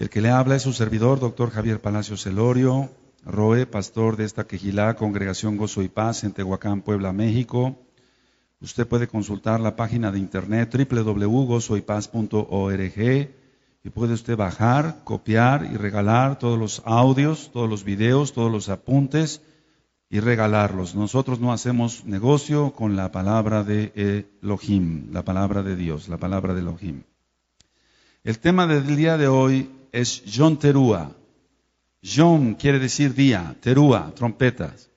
El que le habla es su servidor, doctor Javier Palacio Celorio, Roe, pastor de esta quejilá, Congregación Gozo y Paz, en Tehuacán, Puebla, México. Usted puede consultar la página de internet www.gozoypaz.org y puede usted bajar, copiar y regalar todos los audios, todos los videos, todos los apuntes y regalarlos. Nosotros no hacemos negocio con la palabra de Elohim, la palabra de Dios, la palabra de Elohim. El tema del día de hoy es John Terúa. John quiere decir día, Terúa, trompetas.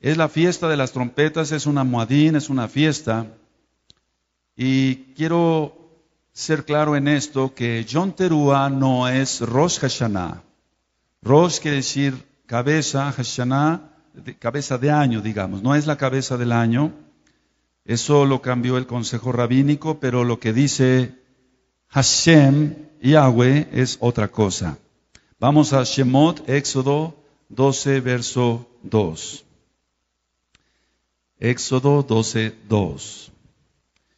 Es la fiesta de las trompetas, es una moadín, es una fiesta. Y quiero ser claro en esto, que John Terúa no es Rosh Hashanah. Rosh quiere decir cabeza, Hashanah, cabeza de año, digamos. No es la cabeza del año. Eso lo cambió el Consejo Rabínico, pero lo que dice Hashem, Yahweh, es otra cosa. Vamos a Shemot, Éxodo 12, verso 2. Éxodo 12, 2.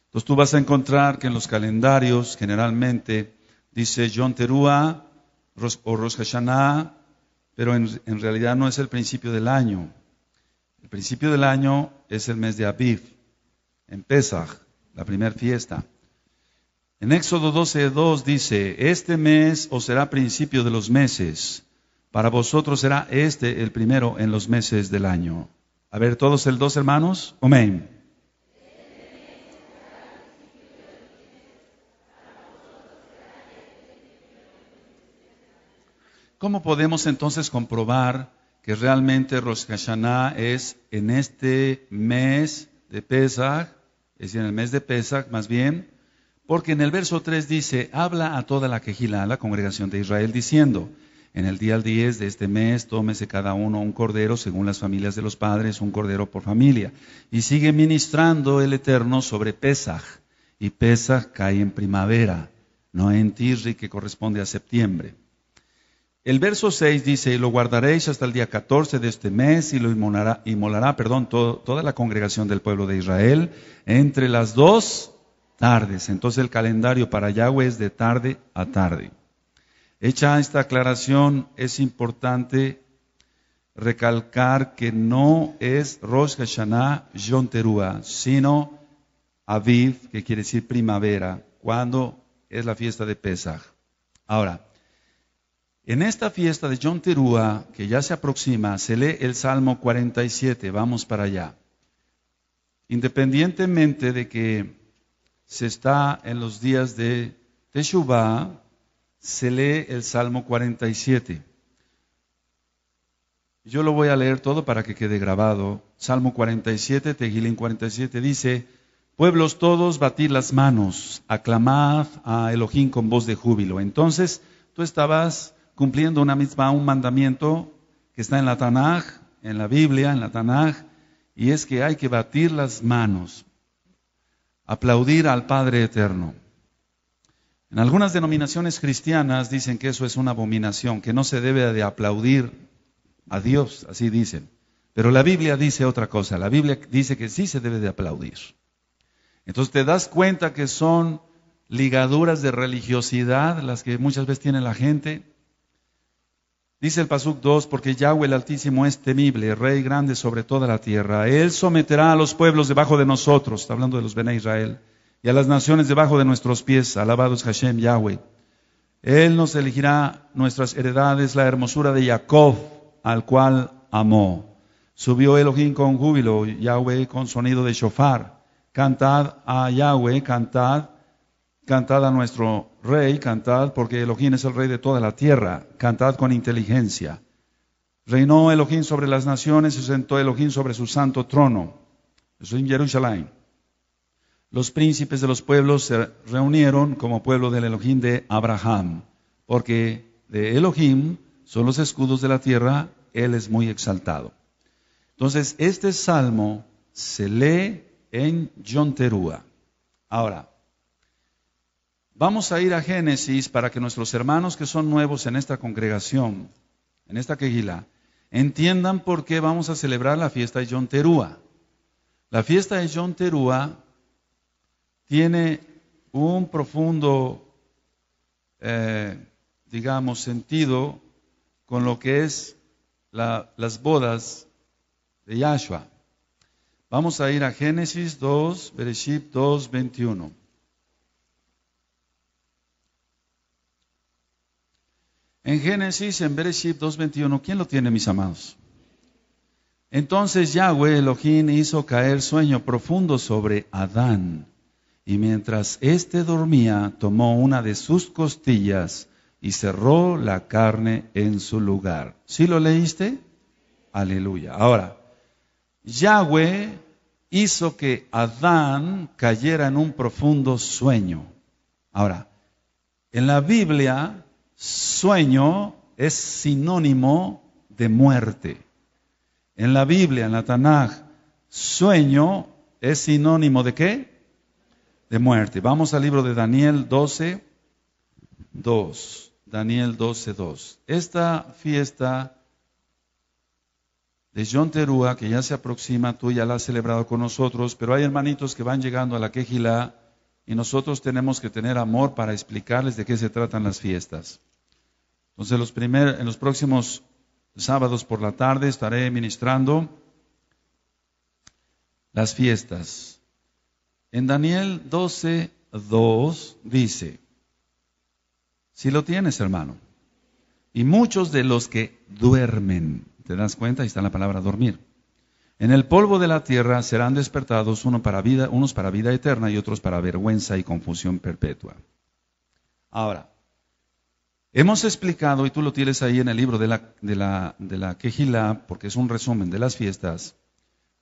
Entonces tú vas a encontrar que en los calendarios generalmente dice Yom Teruah o Rosh Hashanah, pero en, realidad no es el principio del año. El principio del año es el mes de Aviv, en Pesach, la primera fiesta. En Éxodo 2 dice, este mes os será principio de los meses, para vosotros será este el primero en los meses del año. A ver, todos el dos hermanos, amén. ¿Cómo podemos entonces comprobar que realmente Rosh Hashanah es en este mes de Pesach, es decir, en el mes de Pesach más bien, porque en el verso 3 dice, habla a toda la quejila, la congregación de Israel, diciendo, en el día 10 de este mes tómese cada uno un cordero según las familias de los padres, un cordero por familia. Y sigue ministrando el Eterno sobre Pesaj. Y Pesaj cae en primavera, no en Tirri que corresponde a septiembre. El verso 6 dice, y lo guardaréis hasta el día 14 de este mes y lo inmolará, inmolará perdón, toda la congregación del pueblo de Israel entre las dos tardes. Entonces el calendario para Yahweh es de tarde a tarde. Hecha esta aclaración, es importante recalcar que no es Rosh Hashanah terúa sino Aviv, que quiere decir primavera, cuando es la fiesta de Pesaj. Ahora, en esta fiesta de terúa que ya se aproxima, se lee el Salmo 47, vamos para allá. Independientemente de que se está en los días de Teshuvah, se lee el Salmo 47. Yo lo voy a leer todo para que quede grabado. Salmo 47, Tejilín 47 dice, Pueblos todos, batid las manos, aclamad a Elohim con voz de júbilo. Entonces, tú estabas cumpliendo una misma, un mandamiento que está en la Tanaj, en la Biblia, en la Tanaj, y es que hay que batir las manos aplaudir al Padre Eterno. En algunas denominaciones cristianas dicen que eso es una abominación, que no se debe de aplaudir a Dios, así dicen. Pero la Biblia dice otra cosa, la Biblia dice que sí se debe de aplaudir. Entonces te das cuenta que son ligaduras de religiosidad las que muchas veces tiene la gente, Dice el Pasuk 2, porque Yahweh el Altísimo es temible, Rey grande sobre toda la tierra. Él someterá a los pueblos debajo de nosotros, está hablando de los Bene Israel, y a las naciones debajo de nuestros pies, alabados Hashem Yahweh. Él nos elegirá nuestras heredades, la hermosura de Jacob, al cual amó. Subió Elohim con júbilo, Yahweh con sonido de shofar. Cantad a Yahweh, cantad Cantad a nuestro rey, cantad, porque Elohim es el rey de toda la tierra. Cantad con inteligencia. Reinó Elohim sobre las naciones y sentó Elohim sobre su santo trono. Eso es en Jerusalén. Los príncipes de los pueblos se reunieron como pueblo del Elohim de Abraham, porque de Elohim son los escudos de la tierra, Él es muy exaltado. Entonces, este salmo se lee en Yonterúa. Ahora, Vamos a ir a Génesis para que nuestros hermanos que son nuevos en esta congregación, en esta quejila, entiendan por qué vamos a celebrar la fiesta de John Terúa. La fiesta de John Terúa tiene un profundo, eh, digamos, sentido con lo que es las bodas de Yahshua. Vamos a ir a Génesis 2, Bereshit 2, 21. En Génesis, en Bereshit 2.21, ¿quién lo tiene, mis amados? Entonces Yahweh Elohim hizo caer sueño profundo sobre Adán, y mientras éste dormía, tomó una de sus costillas y cerró la carne en su lugar. ¿Sí lo leíste? Aleluya. Ahora, Yahweh hizo que Adán cayera en un profundo sueño. Ahora, en la Biblia sueño es sinónimo de muerte. En la Biblia, en la Tanaj, sueño es sinónimo de qué? De muerte. Vamos al libro de Daniel 12, 2. Daniel 12, 2. Esta fiesta de John Terúa, que ya se aproxima, tú ya la has celebrado con nosotros, pero hay hermanitos que van llegando a la Quejilá y nosotros tenemos que tener amor para explicarles de qué se tratan las fiestas. Entonces, los en los próximos sábados por la tarde estaré ministrando las fiestas. En Daniel 12, dice, si lo tienes, hermano, y muchos de los que duermen, ¿te das cuenta? Ahí está la palabra dormir. En el polvo de la tierra serán despertados uno para vida, unos para vida eterna y otros para vergüenza y confusión perpetua. Ahora, hemos explicado, y tú lo tienes ahí en el libro de la, de la, porque es un resumen de las fiestas,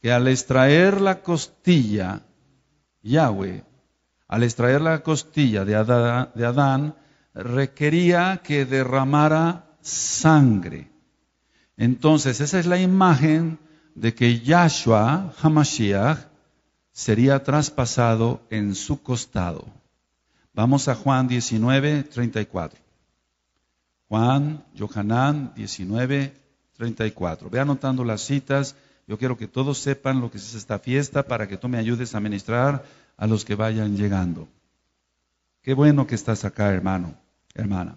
que al extraer la costilla, Yahweh, al extraer la costilla de Adán requería que derramara sangre. Entonces, esa es la imagen de que Yahshua Hamashiach sería traspasado en su costado. Vamos a Juan 19, 34. Juan, Johanán 19, 34. Ve anotando las citas. Yo quiero que todos sepan lo que es esta fiesta para que tú me ayudes a ministrar a los que vayan llegando. Qué bueno que estás acá, hermano, hermana.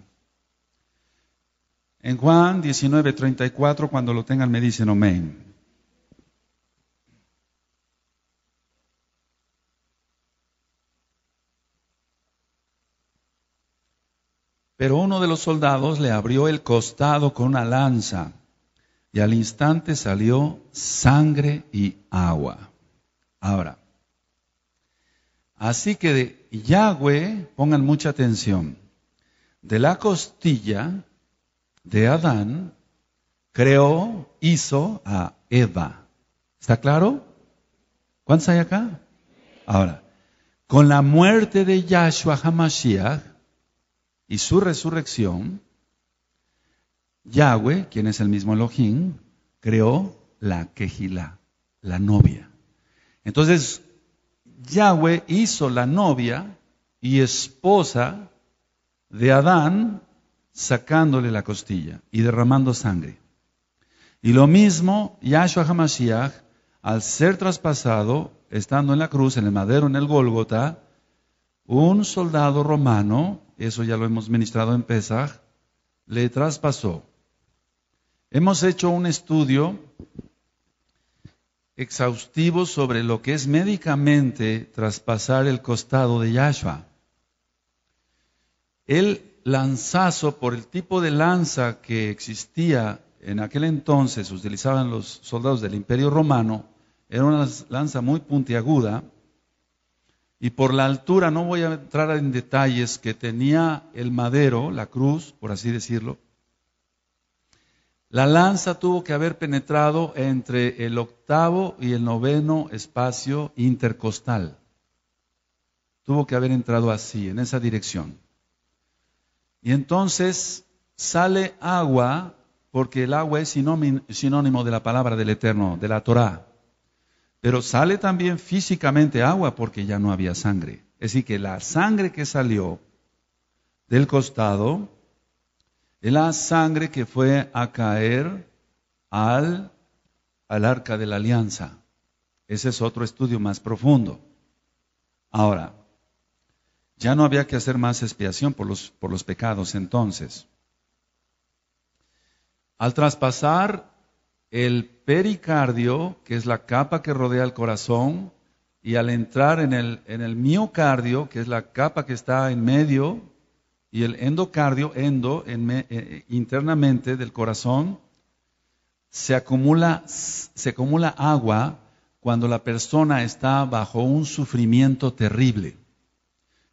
En Juan 19, 34, cuando lo tengan, me dicen amén. Pero uno de los soldados le abrió el costado con una lanza y al instante salió sangre y agua. Ahora, así que de Yahweh, pongan mucha atención, de la costilla de Adán creó, hizo a Eva. ¿Está claro? ¿Cuántos hay acá? Ahora, con la muerte de Yahshua Hamashiach, y su resurrección, Yahweh, quien es el mismo Elohim, creó la quejila, la novia. Entonces, Yahweh hizo la novia y esposa de Adán sacándole la costilla y derramando sangre. Y lo mismo Yahshua HaMashiach, al ser traspasado, estando en la cruz, en el madero, en el Gólgota, un soldado romano, eso ya lo hemos ministrado en Pesach, le traspasó. Hemos hecho un estudio exhaustivo sobre lo que es médicamente traspasar el costado de Yahshua. El lanzazo, por el tipo de lanza que existía en aquel entonces, utilizaban los soldados del Imperio Romano, era una lanza muy puntiaguda, y por la altura, no voy a entrar en detalles, que tenía el madero, la cruz, por así decirlo, la lanza tuvo que haber penetrado entre el octavo y el noveno espacio intercostal. Tuvo que haber entrado así, en esa dirección. Y entonces sale agua, porque el agua es sinónimo de la palabra del Eterno, de la Torá. Pero sale también físicamente agua porque ya no había sangre. Es decir, que la sangre que salió del costado es la sangre que fue a caer al, al arca de la alianza. Ese es otro estudio más profundo. Ahora, ya no había que hacer más expiación por los, por los pecados entonces. Al traspasar el pericardio, que es la capa que rodea el corazón, y al entrar en el, en el miocardio, que es la capa que está en medio, y el endocardio, endo, eh, internamente del corazón, se acumula, se acumula agua cuando la persona está bajo un sufrimiento terrible.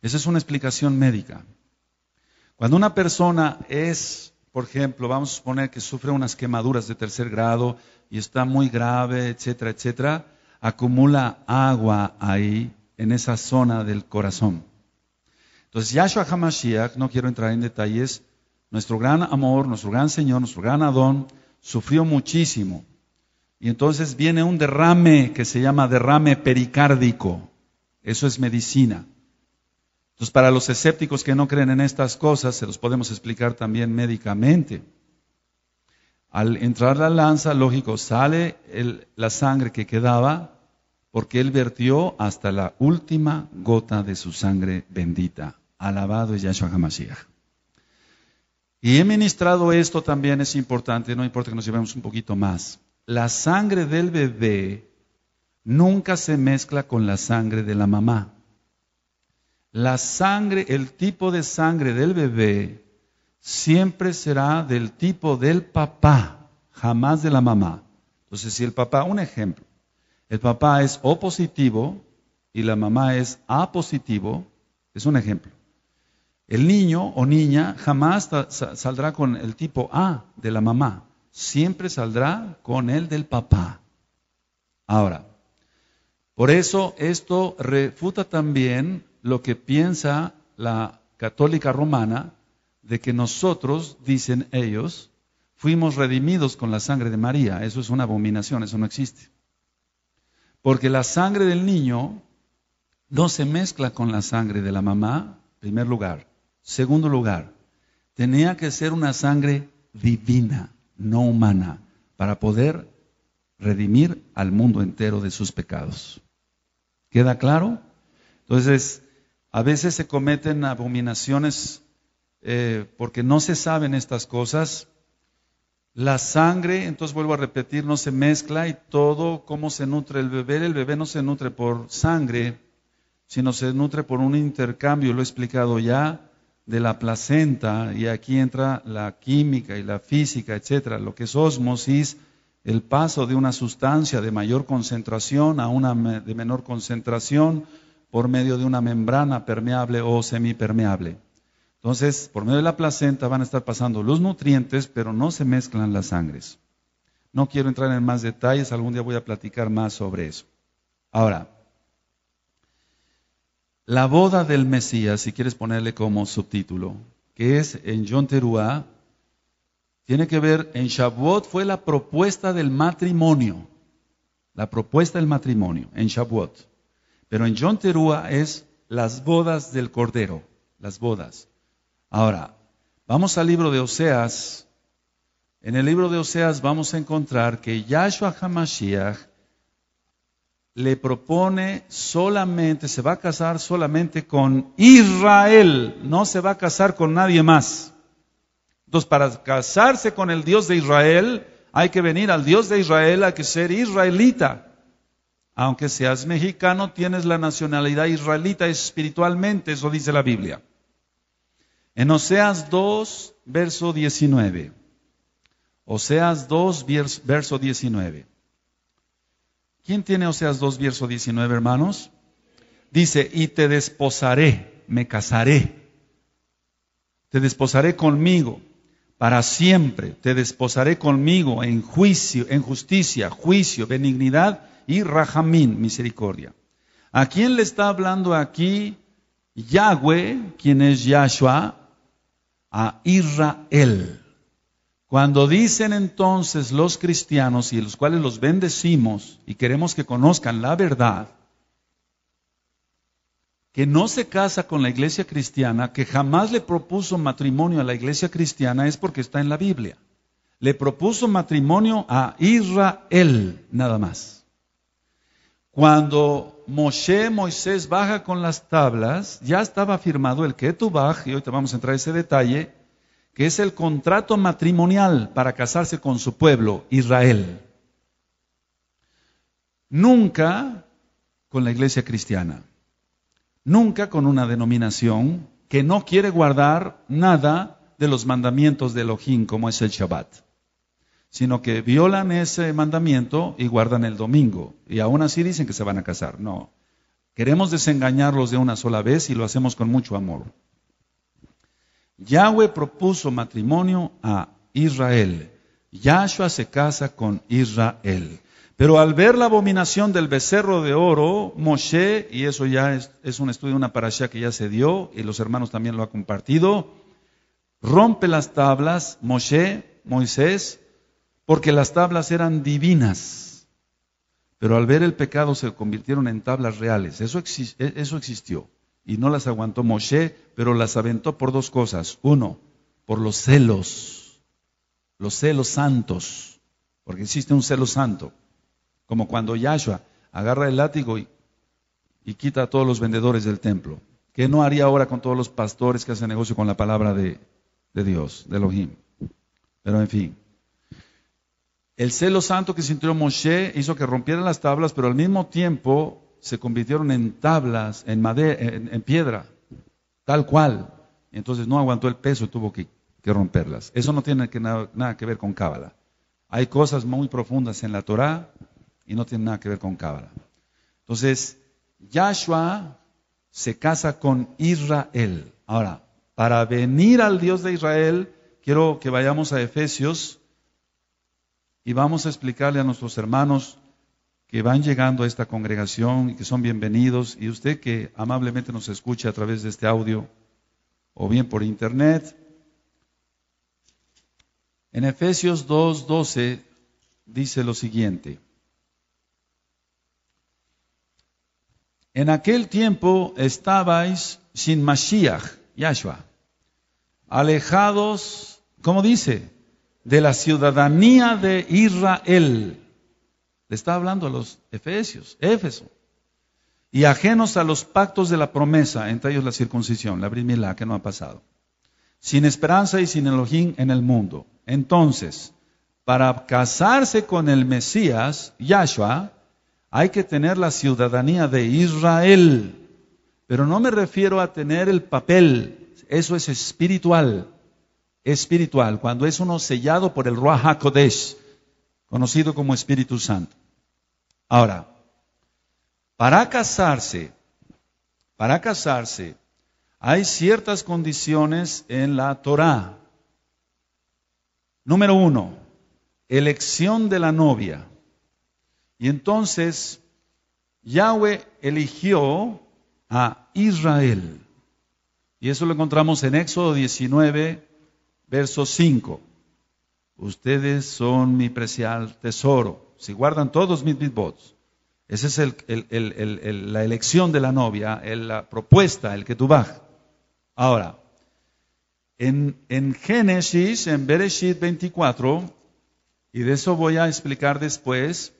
Esa es una explicación médica. Cuando una persona es por ejemplo, vamos a suponer que sufre unas quemaduras de tercer grado y está muy grave, etcétera, etcétera, acumula agua ahí, en esa zona del corazón. Entonces, Yahshua HaMashiach, no quiero entrar en detalles, nuestro gran amor, nuestro gran Señor, nuestro gran Adón, sufrió muchísimo. Y entonces viene un derrame que se llama derrame pericárdico. Eso es medicina. Entonces, para los escépticos que no creen en estas cosas, se los podemos explicar también médicamente. Al entrar la lanza, lógico, sale la sangre que quedaba, porque él vertió hasta la última gota de su sangre bendita. Alabado es Yahshua HaMashiach. Y he ministrado esto también, es importante, no importa que nos llevemos un poquito más. La sangre del bebé nunca se mezcla con la sangre de la mamá la sangre, el tipo de sangre del bebé siempre será del tipo del papá, jamás de la mamá. Entonces, si el papá, un ejemplo, el papá es O positivo y la mamá es A positivo, es un ejemplo. El niño o niña jamás saldrá con el tipo A de la mamá, siempre saldrá con el del papá. Ahora, por eso esto refuta también lo que piensa la católica romana de que nosotros, dicen ellos, fuimos redimidos con la sangre de María. Eso es una abominación, eso no existe. Porque la sangre del niño no se mezcla con la sangre de la mamá, primer lugar. Segundo lugar, tenía que ser una sangre divina, no humana, para poder redimir al mundo entero de sus pecados. ¿Queda claro? Entonces, a veces se cometen abominaciones eh, porque no se saben estas cosas. La sangre, entonces vuelvo a repetir, no se mezcla y todo cómo se nutre el bebé. El bebé no se nutre por sangre, sino se nutre por un intercambio, lo he explicado ya, de la placenta, y aquí entra la química y la física, etcétera, lo que es osmosis, el paso de una sustancia de mayor concentración a una de menor concentración, por medio de una membrana permeable o semipermeable. Entonces, por medio de la placenta van a estar pasando los nutrientes, pero no se mezclan las sangres. No quiero entrar en más detalles, algún día voy a platicar más sobre eso. Ahora, la boda del Mesías, si quieres ponerle como subtítulo, que es en John Teruá, tiene que ver, en Shavuot fue la propuesta del matrimonio, la propuesta del matrimonio, en Shavuot. Pero en John Terúa es las bodas del Cordero, las bodas. Ahora, vamos al libro de Oseas. En el libro de Oseas vamos a encontrar que Yahshua Hamashiach le propone solamente, se va a casar solamente con Israel, no se va a casar con nadie más. Entonces, para casarse con el Dios de Israel, hay que venir al Dios de Israel, hay que ser israelita. Aunque seas mexicano, tienes la nacionalidad israelita espiritualmente, eso dice la Biblia. En Oseas 2, verso 19. Oseas 2, verso 19. ¿Quién tiene Oseas 2, verso 19, hermanos? Dice, y te desposaré, me casaré. Te desposaré conmigo para siempre. Te desposaré conmigo en juicio, en justicia, juicio, benignidad y Rahamín, misericordia. ¿A quién le está hablando aquí Yahweh, quien es Yahshua? A Israel. Cuando dicen entonces los cristianos y los cuales los bendecimos y queremos que conozcan la verdad, que no se casa con la iglesia cristiana, que jamás le propuso matrimonio a la iglesia cristiana, es porque está en la Biblia. Le propuso matrimonio a Israel, nada más. Cuando Moshe, Moisés baja con las tablas, ya estaba firmado el Ketubaj, y hoy te vamos a entrar a ese detalle, que es el contrato matrimonial para casarse con su pueblo, Israel. Nunca con la iglesia cristiana, nunca con una denominación que no quiere guardar nada de los mandamientos de Elohim, como es el Shabbat sino que violan ese mandamiento y guardan el domingo. Y aún así dicen que se van a casar. No. Queremos desengañarlos de una sola vez y lo hacemos con mucho amor. Yahweh propuso matrimonio a Israel. Yahshua se casa con Israel. Pero al ver la abominación del becerro de oro, Moshe, y eso ya es, un estudio, una parasha que ya se dio, y los hermanos también lo han compartido, rompe las tablas, Moshe, Moisés, porque las tablas eran divinas, pero al ver el pecado se convirtieron en tablas reales. Eso, e-, eso existió y no las aguantó Moshe, pero las aventó por dos cosas. Uno, por los celos, los celos santos, porque existe un celo santo, como cuando Yahshua agarra el látigo y, quita a todos los vendedores del templo. ¿Qué no haría ahora con todos los pastores que hacen negocio con la palabra de, de Dios, de Elohim? Pero en fin. El celo santo que sintió Moshe hizo que rompieran las tablas, pero al mismo tiempo se convirtieron en tablas, en, madera, en, piedra, tal cual. Entonces no aguantó el peso, y tuvo que, romperlas. Eso no tiene nada, que ver con Cábala. Hay cosas muy profundas en la Torá y no tiene nada que ver con Cábala. Entonces, Yahshua se casa con Israel. Ahora, para venir al Dios de Israel, quiero que vayamos a Efesios y vamos a explicarle a nuestros hermanos que van llegando a esta congregación y que son bienvenidos, y usted que amablemente nos escucha a través de este audio o bien por internet. En Efesios 2.12 dice lo siguiente. En aquel tiempo estabais sin Mashiach, Yahshua, alejados, ¿cómo dice? de la ciudadanía de Israel. Le está hablando a los efesios, Éfeso. Y ajenos a los pactos de la promesa, entre ellos la circuncisión, la brimila que no ha pasado. Sin esperanza y sin elogín en el mundo. Entonces, para casarse con el Mesías, Yahshua, hay que tener la ciudadanía de Israel. Pero no me refiero a tener el papel, eso es espiritual espiritual, cuando es uno sellado por el Ruach HaKodesh, conocido como Espíritu Santo. Ahora, para casarse, para casarse, hay ciertas condiciones en la Torá. Número uno, elección de la novia. Y entonces Yahweh eligió a Israel. Y eso lo encontramos en Éxodo 19, Verso 5. Ustedes son mi precial tesoro. Si guardan todos mis bots, Esa es el, la elección de la novia, la propuesta, el que tú vas. Ahora, en, en Génesis, en Bereshit 24, y de eso voy a explicar después,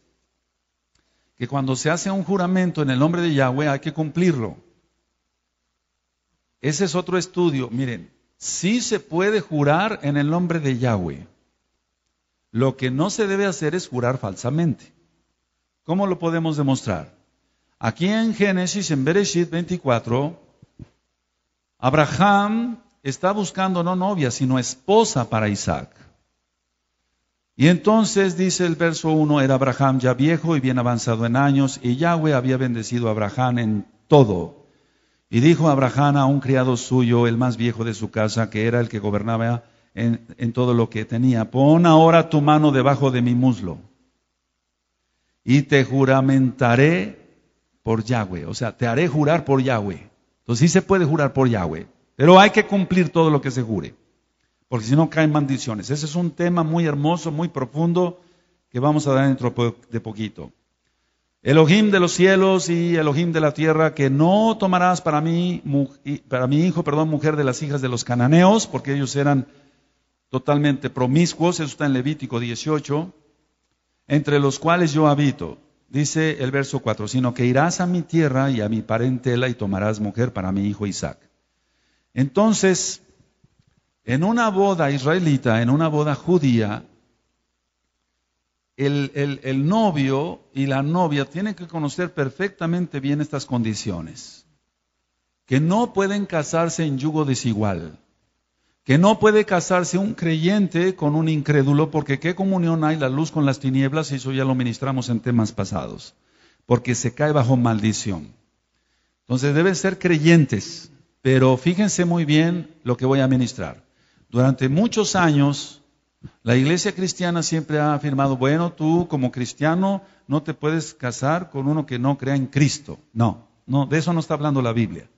que cuando se hace un juramento en el nombre de Yahweh hay que cumplirlo. Ese es otro estudio. Miren, sí se puede jurar en el nombre de Yahweh. Lo que no se debe hacer es jurar falsamente. ¿Cómo lo podemos demostrar? Aquí en Génesis, en Bereshit 24, Abraham está buscando no novia, sino esposa para Isaac. Y entonces dice el verso 1, era Abraham ya viejo y bien avanzado en años, y Yahweh había bendecido a Abraham en todo. Y dijo Abraham a un criado suyo, el más viejo de su casa, que era el que gobernaba en, todo lo que tenía, pon ahora tu mano debajo de mi muslo y te juramentaré por Yahweh. O sea, te haré jurar por Yahweh. Entonces sí se puede jurar por Yahweh, pero hay que cumplir todo lo que se jure, porque si no caen maldiciones. Ese es un tema muy hermoso, muy profundo, que vamos a dar dentro de poquito. Elohim de los cielos y Elohim de la tierra, que no tomarás para mí, para mi hijo, perdón, mujer de las hijas de los cananeos, porque ellos eran totalmente promiscuos, eso está en Levítico 18, entre los cuales yo habito, dice el verso 4, sino que irás a mi tierra y a mi parentela y tomarás mujer para mi hijo Isaac. Entonces, en una boda israelita, en una boda judía, el, novio y la novia tienen que conocer perfectamente bien estas condiciones. Que no pueden casarse en yugo desigual. Que no puede casarse un creyente con un incrédulo porque qué comunión hay la luz con las tinieblas, y eso ya lo ministramos en temas pasados. Porque se cae bajo maldición. Entonces deben ser creyentes, pero fíjense muy bien lo que voy a ministrar. Durante muchos años la iglesia cristiana siempre ha afirmado, bueno, tú como cristiano no te puedes casar con uno que no crea en Cristo. No, no, de eso no está hablando la Biblia,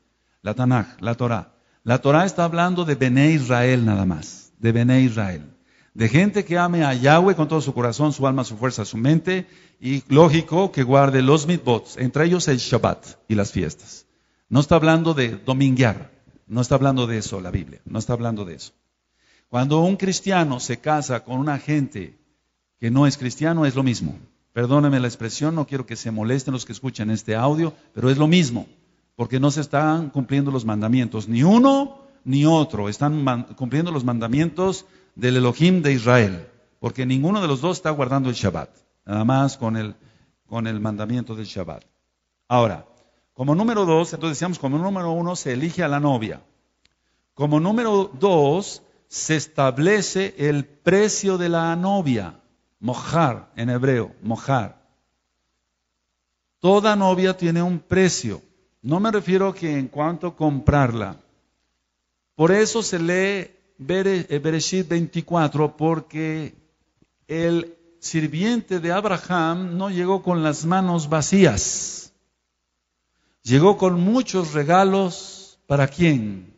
la Tanaj, la Torá. La Torá está hablando de Bene Israel nada más, de Bene Israel. De gente que ame a Yahweh con todo su corazón, su alma, su fuerza, su mente, y lógico que guarde los mitbots, entre ellos el Shabbat y las fiestas. No está hablando de dominguear, no está hablando de eso la Biblia, no está hablando de eso. Cuando un cristiano se casa con una gente que no es cristiano, es lo mismo. Perdóneme la expresión, no quiero que se molesten los que escuchan este audio, pero es lo mismo, porque no se están cumpliendo los mandamientos, ni uno ni otro, están cumpliendo los mandamientos del Elohim de Israel, porque ninguno de los dos está guardando el Shabbat, nada más con el, con el mandamiento del Shabbat. Ahora, como número dos, entonces decíamos, como número uno se elige a la novia. Como número dos, se establece el precio de la novia, mojar en hebreo, mojar. Toda novia tiene un precio. No me refiero que en cuanto comprarla. Por eso se lee eh, Bereshit 24, porque el sirviente de Abraham no llegó con las manos vacías. Llegó con muchos regalos. ¿Para quién?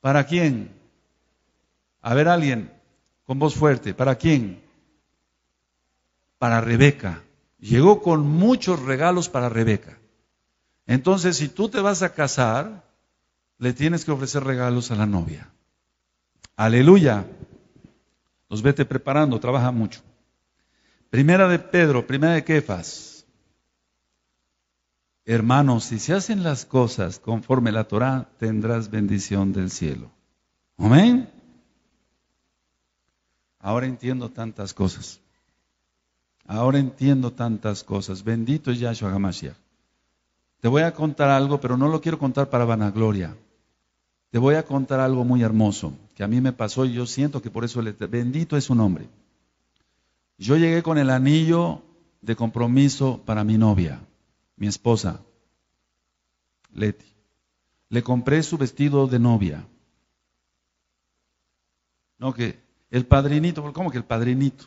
¿Para quién? A ver, alguien, con voz fuerte, ¿para quién? Para Rebeca. Llegó con muchos regalos para Rebeca. Entonces, si tú te vas a casar, le tienes que ofrecer regalos a la novia. Aleluya. Los vete preparando, trabaja mucho. Primera de Pedro, primera de Kefas. Hermanos, si se hacen las cosas conforme la Torah, tendrás bendición del cielo. Amén. Ahora entiendo tantas cosas. Ahora entiendo tantas cosas. Bendito es Yahshua HaMashiach. Te voy a contar algo, pero no lo quiero contar para vanagloria. Te voy a contar algo muy hermoso que a mí me pasó y yo siento que por eso le bendito es su nombre. Yo llegué con el anillo de compromiso para mi novia mi esposa, Leti. Le compré su vestido de novia. No, que el padrinito, ¿cómo que el padrinito?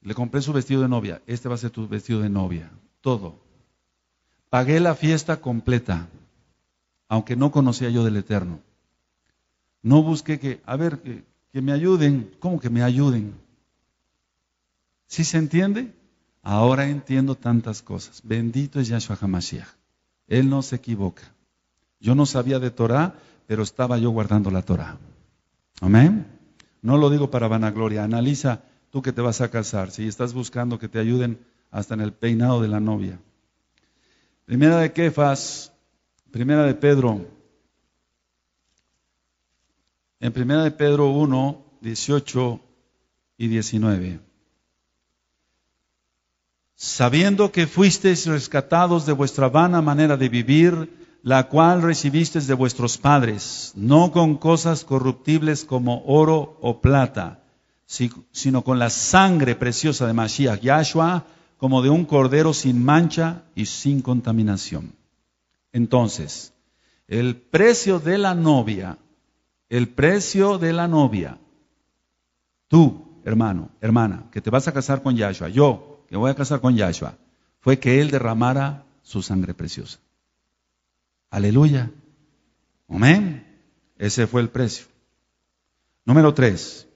Le compré su vestido de novia. Este va a ser tu vestido de novia. Todo. Pagué la fiesta completa, aunque no conocía yo del Eterno. No busqué que, a ver, que, me ayuden. ¿Cómo que me ayuden? ¿Sí se entiende? Ahora entiendo tantas cosas. Bendito es Yahshua HaMashiach. Él no se equivoca. Yo no sabía de Torah, pero estaba yo guardando la Torah. Amén. No lo digo para vanagloria. Analiza tú que te vas a casar, si estás buscando que te ayuden hasta en el peinado de la novia. Primera de Kefas, primera de Pedro. En primera de Pedro 1, 18 y 19 sabiendo que fuisteis rescatados de vuestra vana manera de vivir, la cual recibisteis de vuestros padres, no con cosas corruptibles como oro o plata, sino con la sangre preciosa de Mashiach Yahshua, como de un cordero sin mancha y sin contaminación. Entonces, el precio de la novia, el precio de la novia, tú, hermano, hermana, que te vas a casar con Yahshua, yo, voy a casar con Yahshua, fue que Él derramara su sangre preciosa. Aleluya. Amén. Ese fue el precio. Número tres,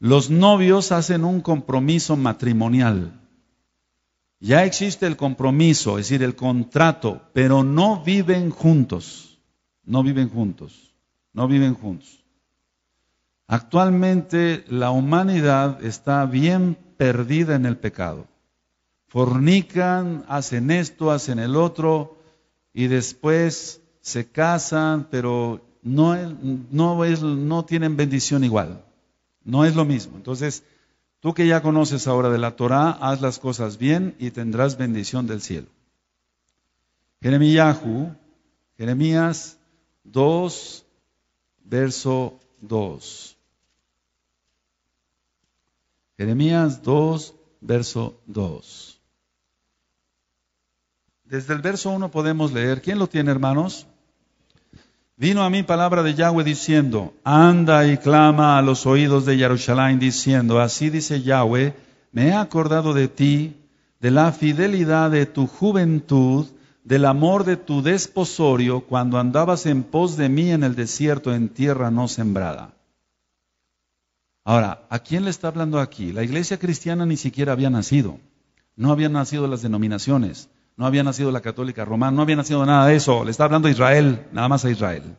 los novios hacen un compromiso matrimonial. Ya existe el compromiso, es decir, el contrato, pero no viven juntos. No viven juntos. No viven juntos. Actualmente la humanidad está bien perdida en el pecado. Fornican, hacen esto, hacen el otro y después se casan, pero no, no, tienen bendición igual. No es lo mismo. Entonces, tú que ya conoces ahora de la Torá, haz las cosas bien y tendrás bendición del cielo. Jeremías 2, verso 2. Jeremías 2, verso 2. Desde el verso 1 podemos leer, ¿quién lo tiene hermanos? Vino a mí palabra de Yahweh diciendo, anda y clama a los oídos de Jerusalén diciendo, así dice Yahweh, me he acordado de ti, de la fidelidad de tu juventud, del amor de tu desposorio, cuando andabas en pos de mí en el desierto, en tierra no sembrada. Ahora, ¿a quién le está hablando aquí? La iglesia cristiana ni siquiera había nacido. No habían nacido las denominaciones. No había nacido la católica romana. No había nacido nada de eso. Le está hablando a Israel, nada más a Israel.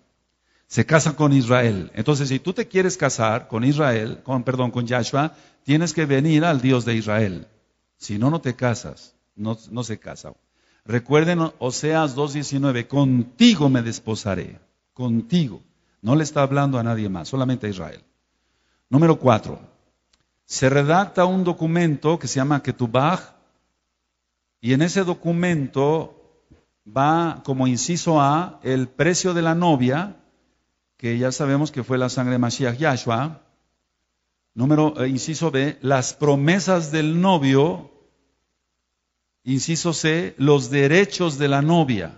Se casa con Israel. Entonces, si tú te quieres casar con Israel, con, perdón, con Yahshua, tienes que venir al Dios de Israel. Si no, no te casas. No, no se casa. Recuerden Oseas 2.19, contigo me desposaré. Contigo. No le está hablando a nadie más, solamente a Israel. Número cuatro, se redacta un documento que se llama Ketubah, y en ese documento va como inciso A el precio de la novia, que ya sabemos que fue la sangre de Mashiach Yahshua. Número, eh, inciso B, las promesas del novio. Inciso C, los derechos de la novia.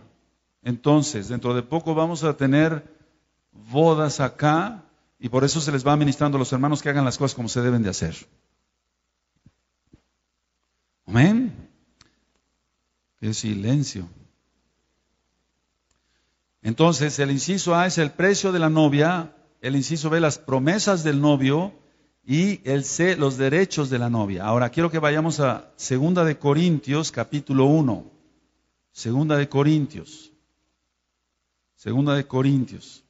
Entonces, dentro de poco vamos a tener bodas acá y por eso se les va administrando a los hermanos que hagan las cosas como se deben de hacer. Amén. Qué silencio. Entonces, el inciso A es el precio de la novia, el inciso B las promesas del novio y el C los derechos de la novia. Ahora quiero que vayamos a Segunda de Corintios capítulo 1. Segunda de Corintios. Segunda de Corintios.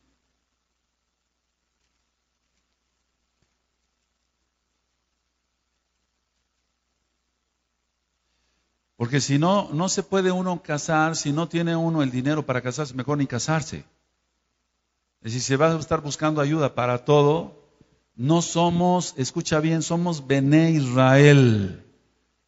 Porque si no, no se puede uno casar, si no tiene uno el dinero para casarse, mejor ni casarse. Y si se va a estar buscando ayuda para todo, no somos, escucha bien, somos Bene Israel.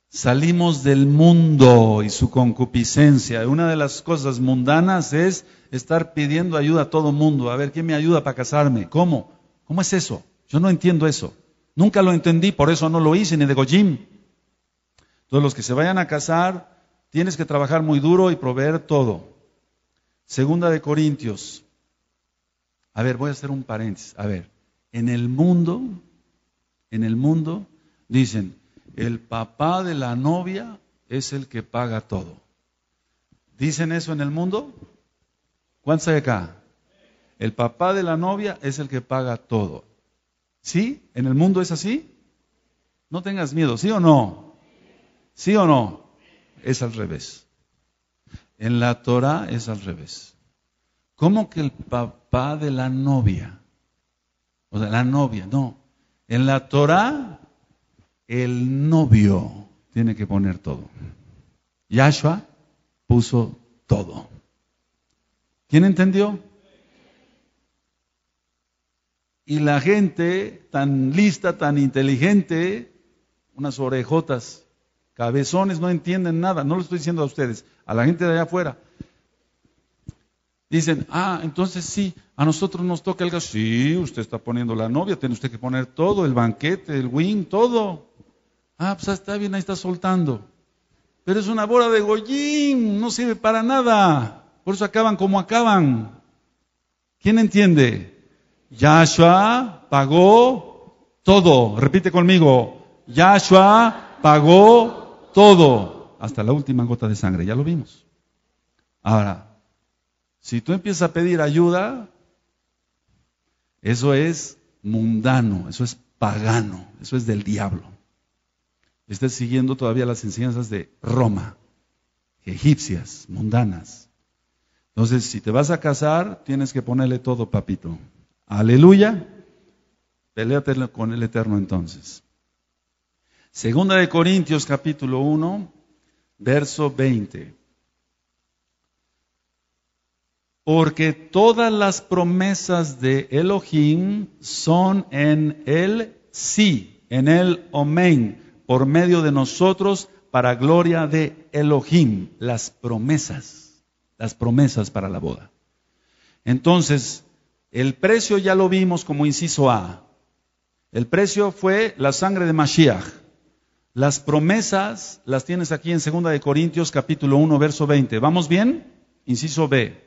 Salimos del mundo y su concupiscencia. Una de las cosas mundanas es estar pidiendo ayuda a todo mundo. A ver, ¿quién me ayuda para casarme? ¿Cómo? ¿Cómo es eso? Yo no entiendo eso. Nunca lo entendí, por eso no lo hice ni de Goyim. Entonces los que se vayan a casar, tienes que trabajar muy duro y proveer todo. Segunda de Corintios. A ver, voy a hacer un paréntesis. A ver, en el mundo, en el mundo, dicen, el papá de la novia es el que paga todo. ¿Dicen eso en el mundo? ¿Cuántos hay acá? El papá de la novia es el que paga todo. ¿Sí? ¿En el mundo es así? No tengas miedo, ¿sí o no? ¿Sí o no? Es al revés. En la Torah es al revés. ¿Cómo que el papá de la novia? O sea, la novia, no. En la Torah, el novio tiene que poner todo. Yahshua puso todo. ¿Quién entendió? Y la gente tan lista, tan inteligente, unas orejotas, Cabezones no entienden nada, no lo estoy diciendo a ustedes, a la gente de allá afuera. Dicen, ah, entonces sí, a nosotros nos toca el gasto. Sí, usted está poniendo la novia, tiene usted que poner todo, el banquete, el wing, todo. Ah, pues está bien, ahí está soltando. Pero es una bola de gollín, no sirve para nada. Por eso acaban como acaban. ¿Quién entiende? Yahshua pagó todo. Repite conmigo. Yahshua pagó todo, hasta la última gota de sangre, ya lo vimos. Ahora, si tú empiezas a pedir ayuda, eso es mundano, eso es pagano, eso es del diablo. Estás siguiendo todavía las enseñanzas de Roma, egipcias, mundanas. Entonces, si te vas a casar, tienes que ponerle todo, papito. Aleluya. peleate con el Eterno entonces. Segunda de Corintios capítulo 1, verso 20. Porque todas las promesas de Elohim son en el sí, en el amén, por medio de nosotros para gloria de Elohim, las promesas, las promesas para la boda. Entonces, el precio ya lo vimos como inciso A. El precio fue la sangre de Mashiach. Las promesas las tienes aquí en 2 Corintios capítulo 1, verso 20. ¿Vamos bien? Inciso B.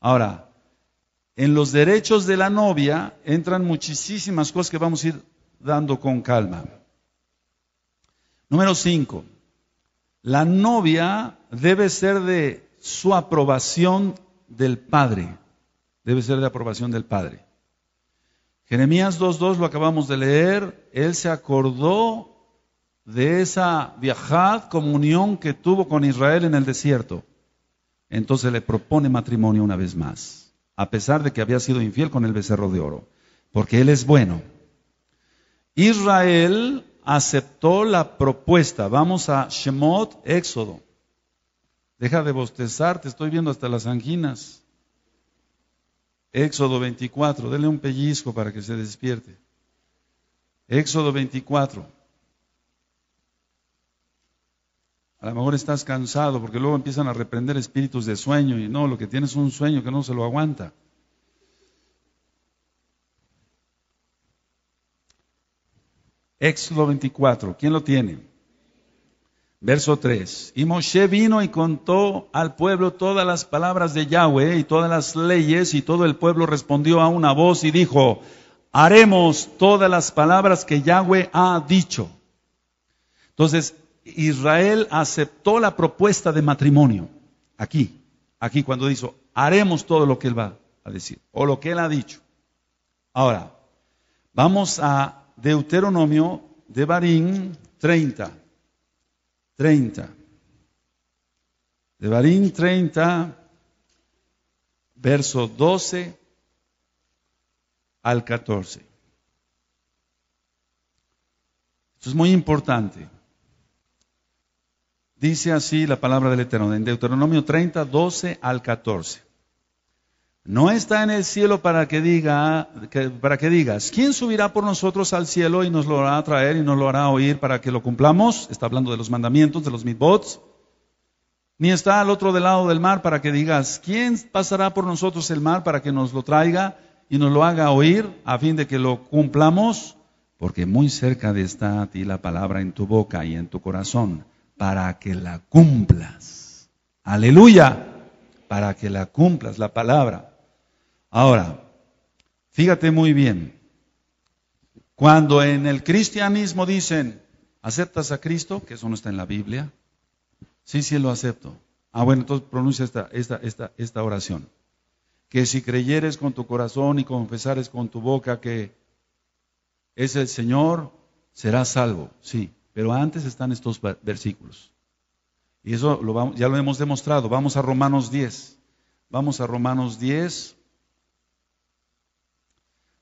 Ahora, en los derechos de la novia entran muchísimas cosas que vamos a ir dando con calma. Número 5. La novia debe ser de su aprobación del padre. Debe ser de aprobación del padre. Jeremías 2.2 lo acabamos de leer. Él se acordó de esa viajad comunión que tuvo con Israel en el desierto. Entonces le propone matrimonio una vez más, a pesar de que había sido infiel con el becerro de oro, porque él es bueno. Israel aceptó la propuesta. Vamos a Shemot, Éxodo. Deja de bostezar, te estoy viendo hasta las anginas. Éxodo 24, dele un pellizco para que se despierte. Éxodo 24. A lo mejor estás cansado porque luego empiezan a reprender espíritus de sueño y no, lo que tienes es un sueño que no se lo aguanta. Éxodo 24, ¿quién lo tiene? Verso 3. Y Moshe vino y contó al pueblo todas las palabras de Yahweh y todas las leyes y todo el pueblo respondió a una voz y dijo, haremos todas las palabras que Yahweh ha dicho. Entonces, Israel aceptó la propuesta de matrimonio. Aquí, aquí cuando dijo, haremos todo lo que él va a decir, o lo que él ha dicho. Ahora, vamos a Deuteronomio de Barín 30. 30. De Barín 30, verso 12 al 14. Esto es muy importante. Dice así la palabra del Eterno, en Deuteronomio 30, 12 al 14. No está en el cielo para que, diga, para que digas, ¿quién subirá por nosotros al cielo y nos lo hará traer y nos lo hará oír para que lo cumplamos? Está hablando de los mandamientos, de los mitbots. Ni está al otro lado del mar para que digas, ¿quién pasará por nosotros el mar para que nos lo traiga y nos lo haga oír a fin de que lo cumplamos? Porque muy cerca de está a ti la palabra en tu boca y en tu corazón para que la cumplas. Aleluya, para que la cumplas la palabra. Ahora, fíjate muy bien, cuando en el cristianismo dicen, ¿aceptas a Cristo? Que eso no está en la Biblia. Sí, sí, lo acepto. Ah, bueno, entonces pronuncia esta, esta, esta oración. Que si creyeres con tu corazón y confesares con tu boca que es el Señor, serás salvo. Sí, pero antes están estos versículos. Y eso lo ya lo hemos demostrado. Vamos a Romanos 10. Vamos a Romanos 10.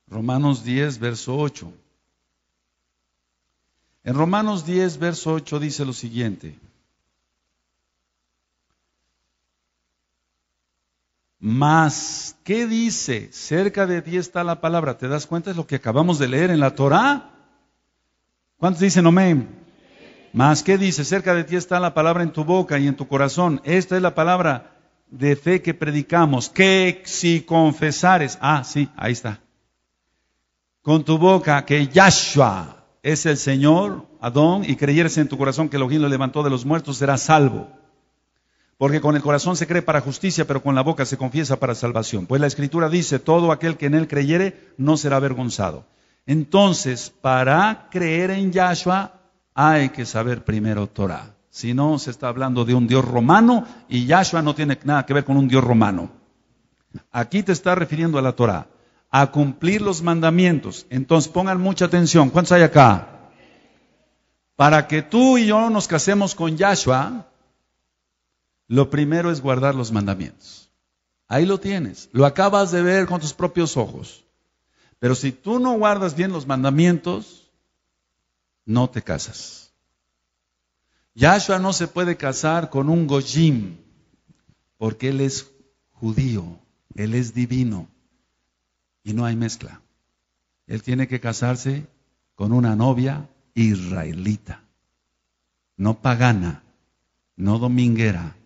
Romanos 10, verso 8. En Romanos 10, verso 8 dice lo siguiente. Mas, ¿qué dice? Cerca de ti está la palabra. ¿Te das cuenta? Es lo que acabamos de leer en la Torah. ¿Cuántos dicen amén? Mas ¿qué dice, cerca de ti está la palabra en tu boca y en tu corazón. Esta es la palabra de fe que predicamos. Que si confesares, ah, sí, ahí está. Con tu boca que Yahshua es el Señor, Adón, y creyeres en tu corazón que Elohim lo levantó de los muertos, será salvo. Porque con el corazón se cree para justicia, pero con la boca se confiesa para salvación. Pues la escritura dice, todo aquel que en él creyere no será avergonzado. Entonces, para creer en Yahshua hay que saber primero Torah. Si no, se está hablando de un Dios romano y Yahshua no tiene nada que ver con un Dios romano. Aquí te está refiriendo a la Torah, a cumplir los mandamientos. Entonces pongan mucha atención. ¿Cuántos hay acá? Para que tú y yo nos casemos con Yahshua, lo primero es guardar los mandamientos. Ahí lo tienes, lo acabas de ver con tus propios ojos. Pero si tú no guardas bien los mandamientos, no te casas. Yahshua no se puede casar con un Goyim, porque él es judío, él es divino, y no hay mezcla. Él tiene que casarse con una novia israelita, no pagana, no dominguera,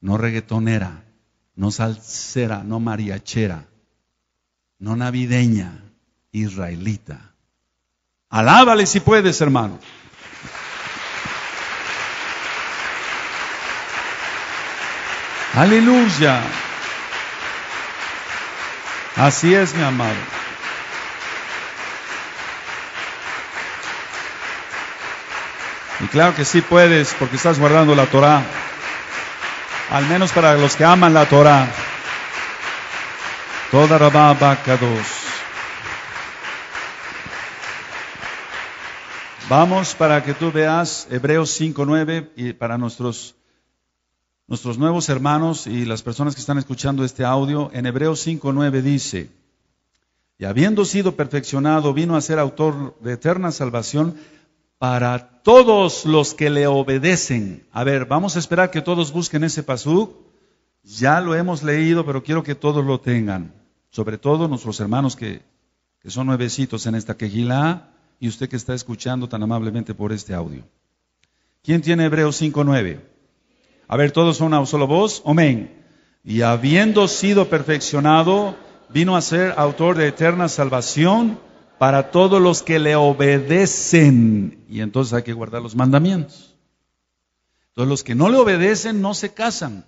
no reggaetonera, no salsera, no mariachera, no navideña, israelita. Alábale si puedes, hermano. Aleluya. Así es, mi amado. Y claro que sí puedes, porque estás guardando la Torah. Al menos para los que aman la Torah. Toda Rabá 2. Vamos para que tú veas Hebreos 5.9 y para nuestros, nuestros nuevos hermanos y las personas que están escuchando este audio, en Hebreos 5.9 dice, y habiendo sido perfeccionado, vino a ser autor de eterna salvación para todos los que le obedecen. A ver, vamos a esperar que todos busquen ese pasú. Ya lo hemos leído, pero quiero que todos lo tengan. Sobre todo nuestros hermanos que, que son nuevecitos en esta quejilá y usted que está escuchando tan amablemente por este audio. ¿Quién tiene Hebreos 5.9? A ver, todos son una sola voz. Amén. Y habiendo sido perfeccionado, vino a ser autor de eterna salvación para todos los que le obedecen. Y entonces hay que guardar los mandamientos. Entonces los que no le obedecen no se casan,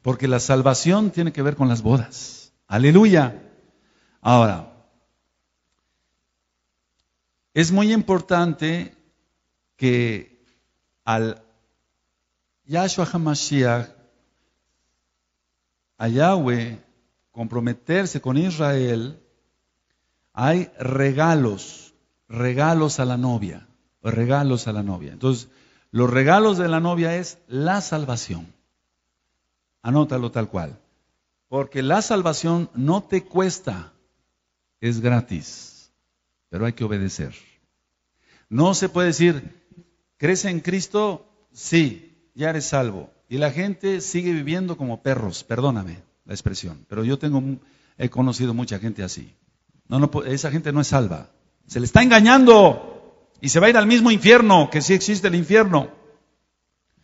porque la salvación tiene que ver con las bodas. Aleluya. Ahora, es muy importante que al Yahshua HaMashiach, a Yahweh, comprometerse con Israel, hay regalos, regalos a la novia, regalos a la novia. Entonces, los regalos de la novia es la salvación. Anótalo tal cual. Porque la salvación no te cuesta, es gratis pero hay que obedecer. No se puede decir, ¿crees en Cristo? Sí, ya eres salvo. Y la gente sigue viviendo como perros, perdóname la expresión, pero yo tengo, he conocido mucha gente así. No, no, esa gente no es salva. Se le está engañando y se va a ir al mismo infierno, que sí existe el infierno.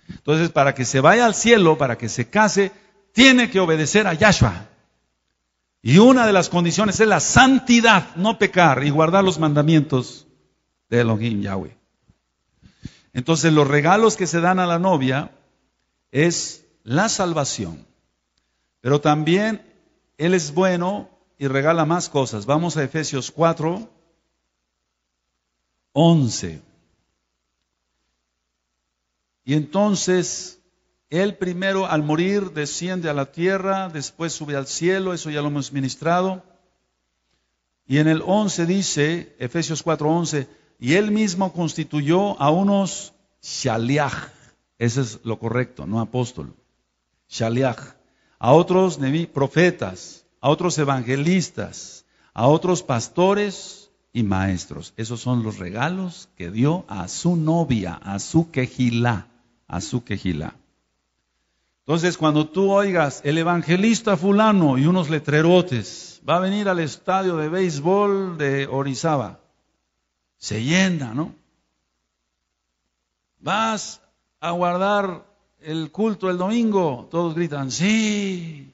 Entonces, para que se vaya al cielo, para que se case, tiene que obedecer a Yahshua. Y una de las condiciones es la santidad, no pecar y guardar los mandamientos de Elohim Yahweh. Entonces los regalos que se dan a la novia es la salvación. Pero también Él es bueno y regala más cosas. Vamos a Efesios 4, 11. Y entonces él primero al morir desciende a la tierra, después sube al cielo, eso ya lo hemos ministrado. Y en el 11 dice, Efesios 4:11, y él mismo constituyó a unos shaliach, eso es lo correcto, no apóstol, shaliach, a otros profetas, a otros evangelistas, a otros pastores y maestros. Esos son los regalos que dio a su novia, a su quejilá, a su quejilá. Entonces, cuando tú oigas el evangelista fulano y unos letrerotes, va a venir al estadio de béisbol de Orizaba, se yenda, ¿no? Vas a guardar el culto el domingo, todos gritan, sí,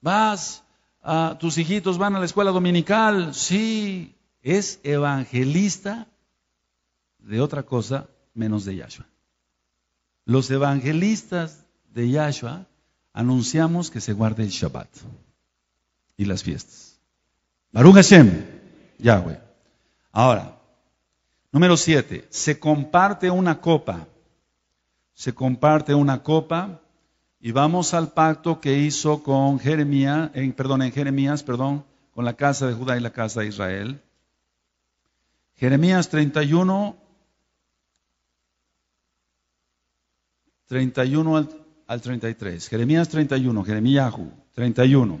vas, a, tus hijitos van a la escuela dominical, sí, es evangelista de otra cosa menos de Yahshua. Los evangelistas de Yahshua, anunciamos que se guarde el Shabbat y las fiestas. Baruch Hashem, Yahweh. Ahora, número siete, se comparte una copa. Se comparte una copa y vamos al pacto que hizo con Jeremías, perdón, en Jeremías, perdón, con la casa de Judá y la casa de Israel. Jeremías 31, 31 al al 33. Jeremías 31, Jeremías 31.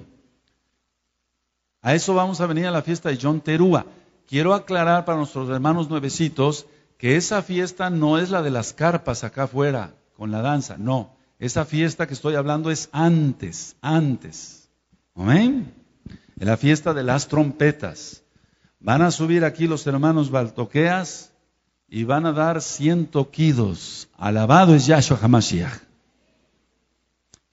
A eso vamos a venir a la fiesta de John Terúa. Quiero aclarar para nuestros hermanos nuevecitos que esa fiesta no es la de las carpas acá afuera con la danza, no. Esa fiesta que estoy hablando es antes, antes. Amén. la fiesta de las trompetas. Van a subir aquí los hermanos Baltoqueas y van a dar ciento toquidos. Alabado es Yahshua Hamashiach.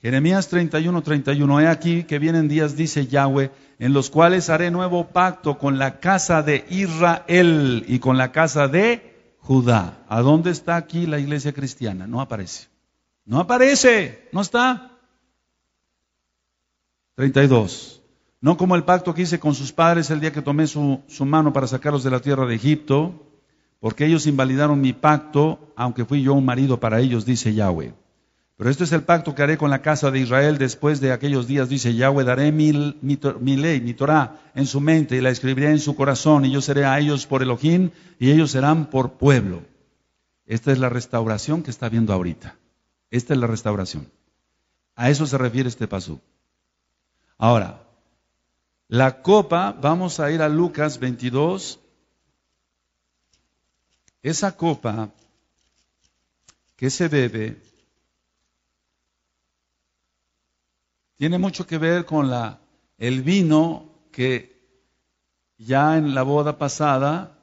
Jeremías 31, 31. He aquí que vienen días, dice Yahweh, en los cuales haré nuevo pacto con la casa de Israel y con la casa de Judá. ¿A dónde está aquí la iglesia cristiana? No aparece. No aparece. No está. 32. No como el pacto que hice con sus padres el día que tomé su, su mano para sacarlos de la tierra de Egipto, porque ellos invalidaron mi pacto, aunque fui yo un marido para ellos, dice Yahweh. Pero este es el pacto que haré con la casa de Israel después de aquellos días, dice Yahweh, daré mi, ley, mi Torah en su mente y la escribiré en su corazón y yo seré a ellos por Elohim y ellos serán por pueblo. Esta es la restauración que está viendo ahorita. Esta es la restauración. A eso se refiere este paso. Ahora, la copa, vamos a ir a Lucas 22. Esa copa que se bebe tiene mucho que ver con la, el vino que ya en la boda pasada,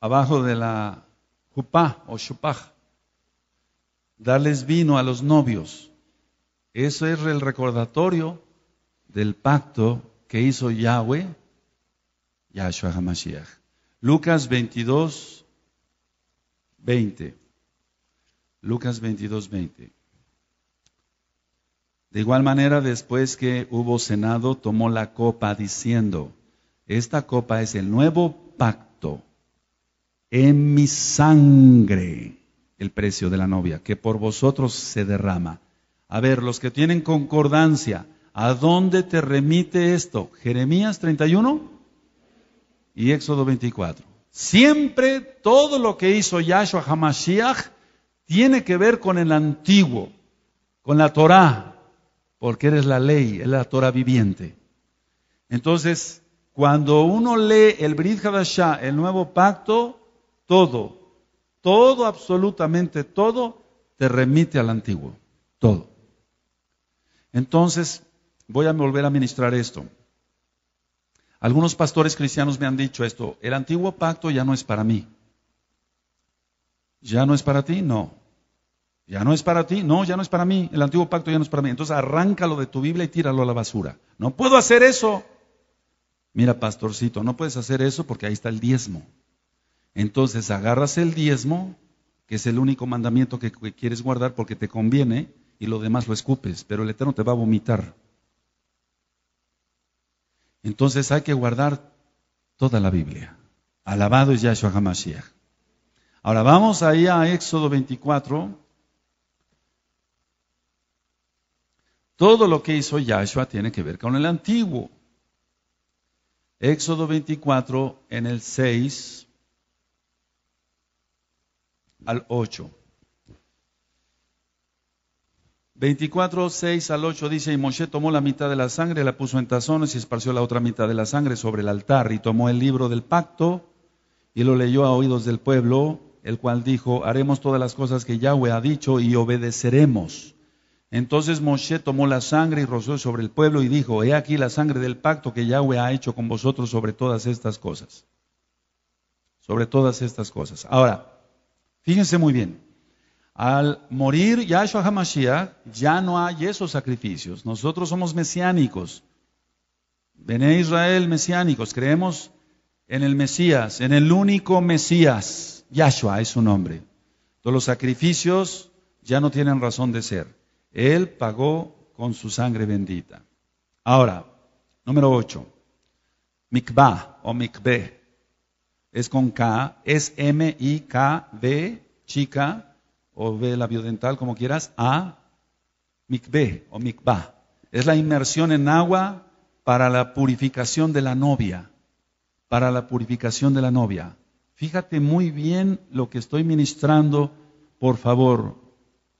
abajo de la chupá o chupaj darles vino a los novios. Eso es el recordatorio del pacto que hizo Yahweh, Yahshua HaMashiach. Lucas 22, 20. Lucas 22, 20. De igual manera, después que hubo cenado, tomó la copa diciendo, esta copa es el nuevo pacto en mi sangre, el precio de la novia, que por vosotros se derrama. A ver, los que tienen concordancia, ¿a dónde te remite esto? Jeremías 31 y Éxodo 24. Siempre todo lo que hizo Yahshua Hamashiach tiene que ver con el antiguo, con la Torah, porque eres la ley, es la Torah viviente. Entonces, cuando uno lee el Brit Hadashah, el nuevo pacto, todo, todo, absolutamente todo, te remite al antiguo, todo. Entonces, voy a volver a ministrar esto. Algunos pastores cristianos me han dicho esto, el antiguo pacto ya no es para mí. ¿Ya no es para ti? No. Ya no es para ti, no, ya no es para mí, el antiguo pacto ya no es para mí. Entonces arráncalo de tu Biblia y tíralo a la basura. No puedo hacer eso. Mira, pastorcito, no puedes hacer eso porque ahí está el diezmo. Entonces agarras el diezmo, que es el único mandamiento que, quieres guardar porque te conviene, y lo demás lo escupes, pero el Eterno te va a vomitar. Entonces hay que guardar toda la Biblia. Alabado es Yahshua HaMashiach. Ahora vamos ahí a Éxodo 24. Todo lo que hizo Yahshua tiene que ver con el antiguo. Éxodo 24 en el 6 al 8. 24, 6 al 8 dice, y Moshe tomó la mitad de la sangre, la puso en tazones y esparció la otra mitad de la sangre sobre el altar y tomó el libro del pacto y lo leyó a oídos del pueblo, el cual dijo, haremos todas las cosas que Yahweh ha dicho y obedeceremos. Entonces Moshe tomó la sangre y rozó sobre el pueblo y dijo, he aquí la sangre del pacto que Yahweh ha hecho con vosotros sobre todas estas cosas. Sobre todas estas cosas. Ahora, fíjense muy bien. Al morir Yahshua HaMashiach, ya no hay esos sacrificios. Nosotros somos mesiánicos. Vené Israel, mesiánicos. Creemos en el Mesías, en el único Mesías. Yahshua es su nombre. todos los sacrificios ya no tienen razón de ser. Él pagó con su sangre bendita. Ahora, número 8. mikbah o Mikbeh. Es con K, es M-I-K-B, chica, o B biodental, como quieras, A, Mikbeh o mikbah Es la inmersión en agua para la purificación de la novia. Para la purificación de la novia. Fíjate muy bien lo que estoy ministrando, por favor,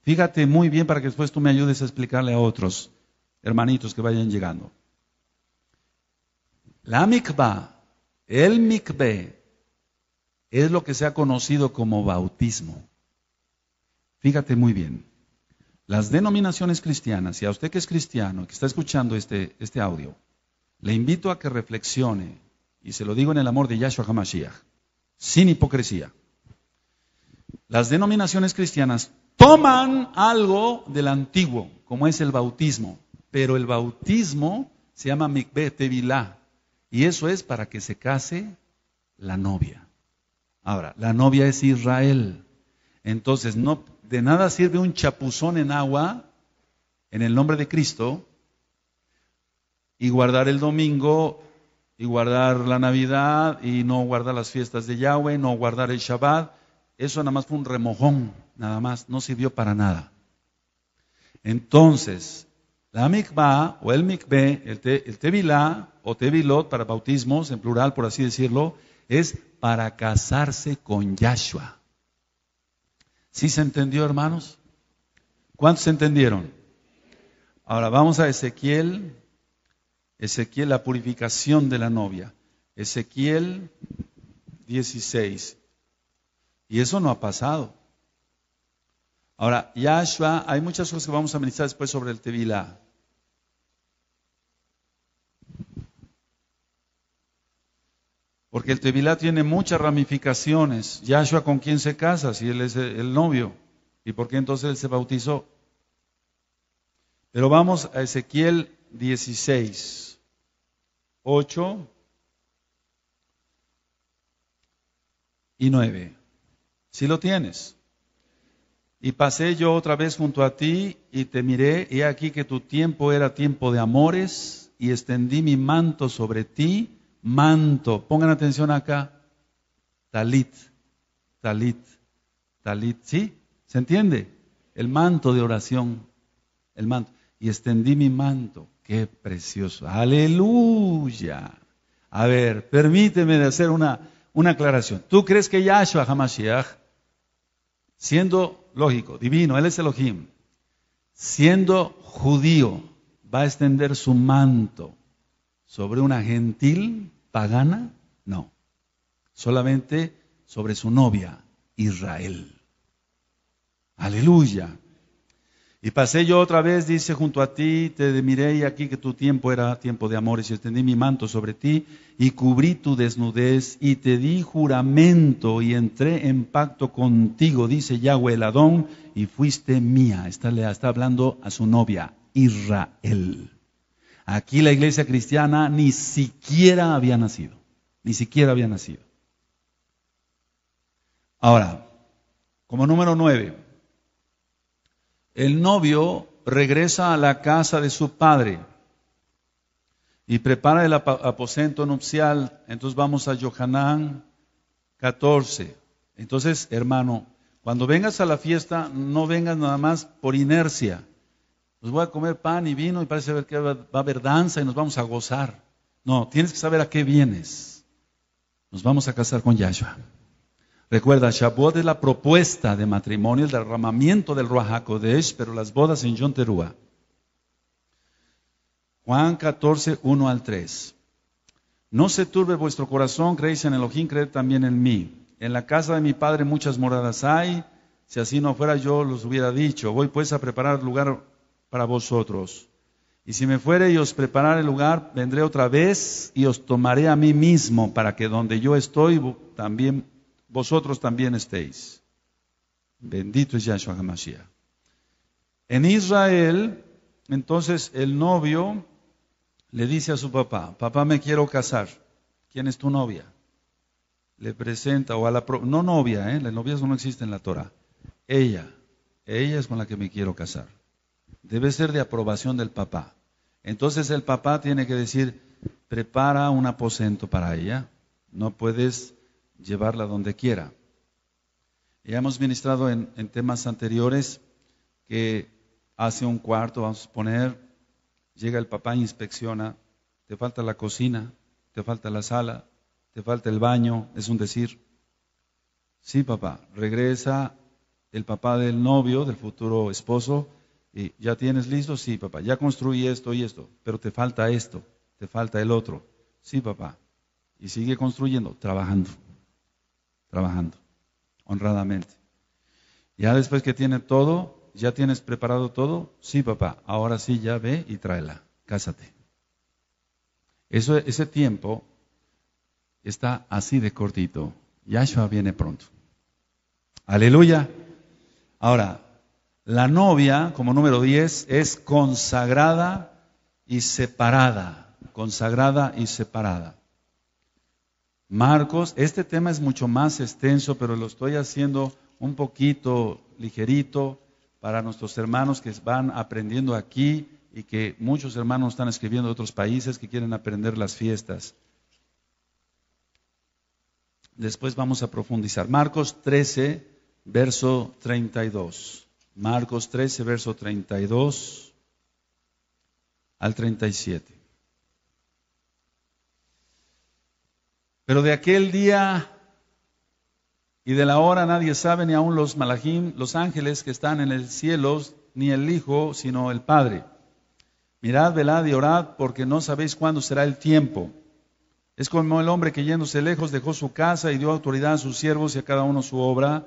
Fíjate muy bien para que después tú me ayudes a explicarle a otros hermanitos que vayan llegando. La mikvah, el mikveh, es lo que se ha conocido como bautismo. Fíjate muy bien. Las denominaciones cristianas, y a usted que es cristiano, que está escuchando este, este audio, le invito a que reflexione, y se lo digo en el amor de Yahshua HaMashiach, sin hipocresía. Las denominaciones cristianas toman algo del antiguo, como es el bautismo, pero el bautismo se llama mikveh tevilá, y eso es para que se case la novia. Ahora, la novia es Israel. Entonces, no, de nada sirve un chapuzón en agua en el nombre de Cristo y guardar el domingo y guardar la Navidad y no guardar las fiestas de Yahweh, no guardar el Shabbat eso nada más fue un remojón, nada más, no sirvió para nada. Entonces, la mikvah o el mikveh, el, te, tevilá o tevilot para bautismos, en plural por así decirlo, es para casarse con Yahshua. ¿Sí se entendió, hermanos? ¿Cuántos entendieron? Ahora vamos a Ezequiel, Ezequiel, la purificación de la novia. Ezequiel 16. Y eso no ha pasado. Ahora, Yahshua, hay muchas cosas que vamos a ministrar después sobre el Tevilá. Porque el Tevilá tiene muchas ramificaciones. Yahshua con quién se casa si él es el novio. ¿Y por qué entonces él se bautizó? Pero vamos a Ezequiel 16, 8 y 9. Si lo tienes. Y pasé yo otra vez junto a ti y te miré, y aquí que tu tiempo era tiempo de amores, y extendí mi manto sobre ti, manto. Pongan atención acá, talit, talit, talit, ¿sí? ¿Se entiende? El manto de oración, el manto. Y extendí mi manto, qué precioso, aleluya. A ver, permíteme de hacer una, una aclaración. ¿Tú crees que Yahshua Hamashiach siendo lógico, divino, Él es Elohim, siendo judío, va a extender su manto sobre una gentil pagana? No, solamente sobre su novia, Israel. Aleluya. Y pasé yo otra vez, dice, junto a ti, te miré y aquí que tu tiempo era tiempo de amores y extendí mi manto sobre ti y cubrí tu desnudez y te di juramento y entré en pacto contigo, dice Yahweh el Adón, y fuiste mía. Está, está hablando a su novia, Israel. Aquí la iglesia cristiana ni siquiera había nacido, ni siquiera había nacido. Ahora, como número nueve el novio regresa a la casa de su padre y prepara el aposento nupcial. Entonces vamos a Johanán 14. Entonces, hermano, cuando vengas a la fiesta, no vengas nada más por inercia. Nos voy a comer pan y vino y parece ver que va a haber danza y nos vamos a gozar. No, tienes que saber a qué vienes. Nos vamos a casar con Yahshua. Recuerda, Shavuot es la propuesta de matrimonio, el derramamiento del Ruach pero las bodas en Yom Juan 14, 1 al 3. No se turbe vuestro corazón, creéis en Elohim, creed también en mí. En la casa de mi padre muchas moradas hay, si así no fuera yo los hubiera dicho, voy pues a preparar lugar para vosotros. Y si me fuere y os el lugar, vendré otra vez y os tomaré a mí mismo, para que donde yo estoy también vosotros también estéis. Bendito es Yahshua HaMashiach. En Israel, entonces el novio le dice a su papá, papá me quiero casar, ¿quién es tu novia? Le presenta, o a la, no novia, ¿eh? las novias no existen en la Torah, ella, ella es con la que me quiero casar. Debe ser de aprobación del papá. Entonces el papá tiene que decir, prepara un aposento para ella, no puedes llevarla donde quiera. Ya hemos ministrado en, temas anteriores que hace un cuarto, vamos a poner, llega el papá, inspecciona, te falta la cocina, te falta la sala, te falta el baño, es un decir. Sí, papá, regresa el papá del novio, del futuro esposo, y ya tienes listo, sí, papá, ya construí esto y esto, pero te falta esto, te falta el otro. Sí, papá, y sigue construyendo, trabajando trabajando honradamente. Ya después que tiene todo, ya tienes preparado todo, sí papá, ahora sí ya ve y tráela, cásate. Eso, ese tiempo está así de cortito. Yahshua viene pronto. Aleluya. Ahora, la novia, como número 10, es consagrada y separada. Consagrada y separada. Marcos. Este tema es mucho más extenso, pero lo estoy haciendo un poquito ligerito para nuestros hermanos que van aprendiendo aquí y que muchos hermanos están escribiendo de otros países que quieren aprender las fiestas. Después vamos a profundizar. Marcos 13, verso 32. Marcos 13, verso 32 al 37. Pero de aquel día y de la hora nadie sabe, ni aun los malajim, los ángeles que están en el cielo, ni el Hijo, sino el Padre. Mirad, velad y orad, porque no sabéis cuándo será el tiempo. Es como el hombre que yéndose lejos dejó su casa y dio autoridad a sus siervos y a cada uno su obra,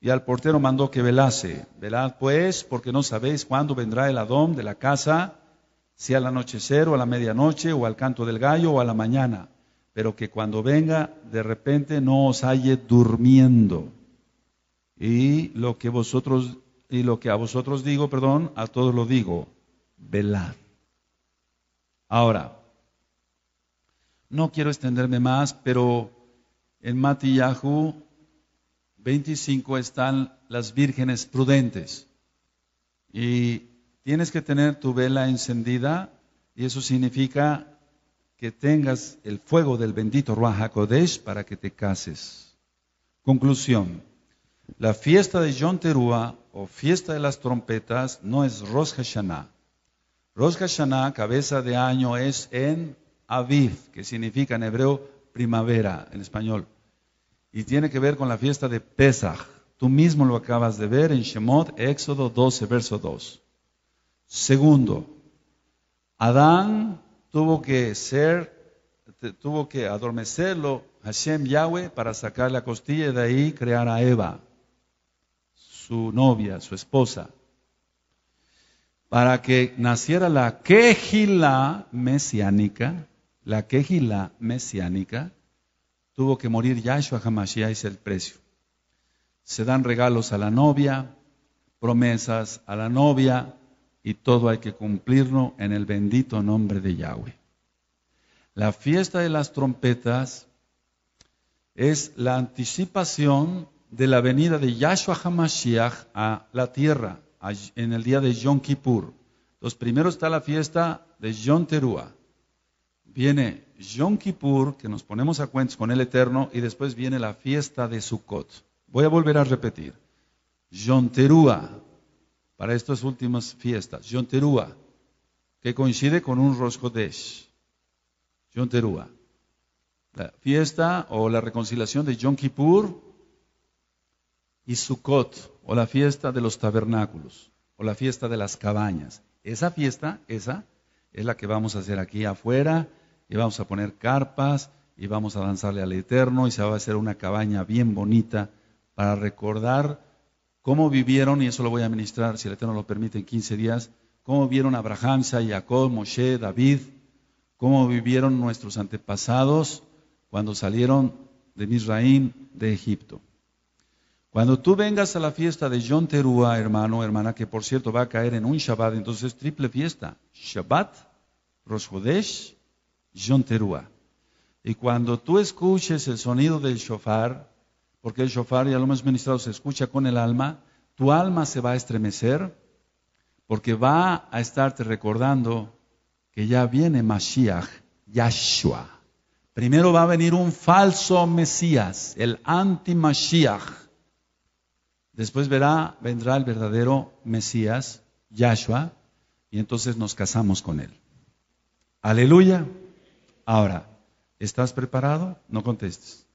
y al portero mandó que velase. Velad pues, porque no sabéis cuándo vendrá el Adón de la casa, si al anochecer o a la medianoche, o al canto del gallo o a la mañana pero que cuando venga de repente no os halle durmiendo. Y lo que vosotros y lo que a vosotros digo, perdón, a todos lo digo, velad. Ahora, no quiero extenderme más, pero en Matiyahu 25 están las vírgenes prudentes. Y tienes que tener tu vela encendida, y eso significa que tengas el fuego del bendito Ruach HaKodesh para que te cases. Conclusión. La fiesta de Yom Teruah o fiesta de las trompetas no es Rosh Hashanah. Rosh Hashanah, cabeza de año, es en Aviv, que significa en hebreo primavera, en español. Y tiene que ver con la fiesta de Pesach. Tú mismo lo acabas de ver en Shemot, Éxodo 12, verso 2. Segundo, Adán tuvo que ser, tuvo que adormecerlo Hashem Yahweh para sacar la costilla y de ahí crear a Eva, su novia, su esposa, para que naciera la quejila mesiánica, la quejila mesiánica, tuvo que morir Yahshua Hamashiach, es el precio. Se dan regalos a la novia, promesas a la novia, y todo hay que cumplirlo en el bendito nombre de Yahweh. La fiesta de las trompetas es la anticipación de la venida de Yahshua HaMashiach a la tierra en el día de Yom Kippur. Entonces, primero está la fiesta de Yom Teruah. Viene Yom Kippur, que nos ponemos a cuentos con el Eterno, y después viene la fiesta de Sukkot. Voy a volver a repetir. Yom Teruah, para estas últimas fiestas, Yonterúa, que coincide con un Yom Yonterúa. La fiesta o la reconciliación de Yom Kippur y Sukkot, o la fiesta de los tabernáculos, o la fiesta de las cabañas. Esa fiesta, esa, es la que vamos a hacer aquí afuera, y vamos a poner carpas, y vamos a danzarle al Eterno, y se va a hacer una cabaña bien bonita para recordar cómo vivieron, y eso lo voy a ministrar, si el Eterno lo permite, en 15 días, cómo vivieron Abraham, Jacob, Moshe, David, cómo vivieron nuestros antepasados cuando salieron de Misraim, de Egipto. Cuando tú vengas a la fiesta de John Terúa, hermano, hermana, que por cierto va a caer en un Shabbat, entonces triple fiesta, Shabbat, Rosh Hodesh, John Terúa. Y cuando tú escuches el sonido del shofar, porque el shofar, ya lo hemos ministrado, se escucha con el alma, tu alma se va a estremecer porque va a estarte recordando que ya viene Mashiach, Yahshua. Primero va a venir un falso Mesías, el anti-Mashiach. Después verá, vendrá el verdadero Mesías, Yahshua, y entonces nos casamos con él. Aleluya. Ahora, ¿estás preparado? No contestes.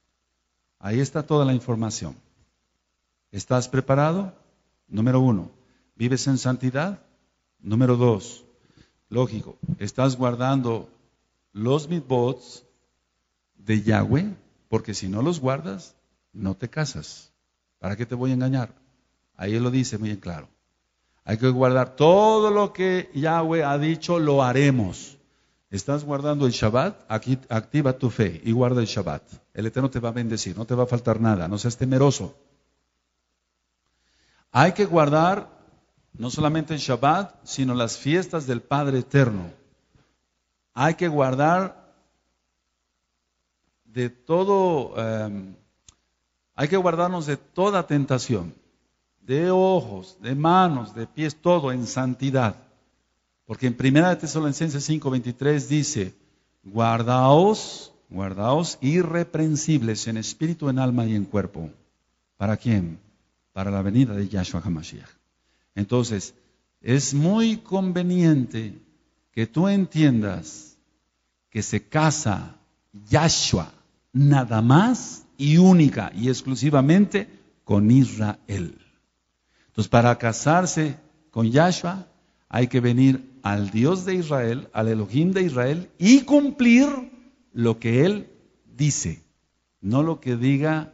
Ahí está toda la información. ¿Estás preparado? Número uno. ¿Vives en santidad? Número dos. Lógico. ¿Estás guardando los mitbots de Yahweh? Porque si no los guardas, no te casas. ¿Para qué te voy a engañar? Ahí lo dice muy en claro. Hay que guardar todo lo que Yahweh ha dicho, lo haremos. ¿Estás guardando el Shabbat? Aquí, activa tu fe y guarda el Shabbat. El Eterno te va a bendecir, no te va a faltar nada, no seas temeroso. Hay que guardar no solamente el Shabbat, sino las fiestas del Padre Eterno. Hay que guardar de todo, em, hay que guardarnos de toda tentación, de ojos, de manos, de pies, todo en santidad. Porque en 1 Tesalonicenses 5:23 dice, guardaos, guardaos irreprensibles en espíritu, en alma y en cuerpo. ¿Para quién? Para la venida de Yahshua HaMashiach. Entonces, es muy conveniente que tú entiendas que se casa Yahshua nada más y única y exclusivamente con Israel. Entonces, para casarse con Yahshua, hay que venir al Dios de Israel, al Elohim de Israel, y cumplir lo que Él dice, no lo que diga